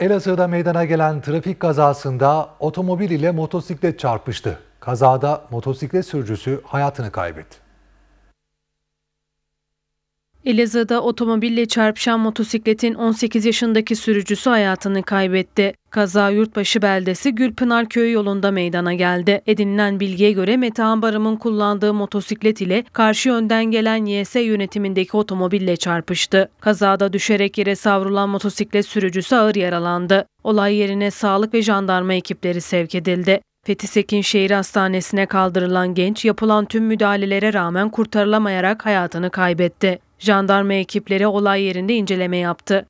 Elazığ'da meydana gelen trafik kazasında otomobil ile motosiklet çarpıştı. Kazada motosiklet sürücüsü hayatını kaybetti. Elazığ'da otomobille çarpışan motosikletin 18 yaşındaki sürücüsü hayatını kaybetti. Kaza Yurtbaşı beldesi Gülpınar köyü yolunda meydana geldi. Edinilen bilgiye göre Mete Ambarım'ın kullandığı motosiklet ile karşı yönden gelen YS yönetimindeki otomobille çarpıştı. Kazada düşerek yere savrulan motosiklet sürücüsü ağır yaralandı. Olay yerine sağlık ve jandarma ekipleri sevk edildi. Fethi Sekin Şehir Hastanesi'ne kaldırılan genç yapılan tüm müdahalelere rağmen kurtarılamayarak hayatını kaybetti. Jandarma ekipleri olay yerinde inceleme yaptı.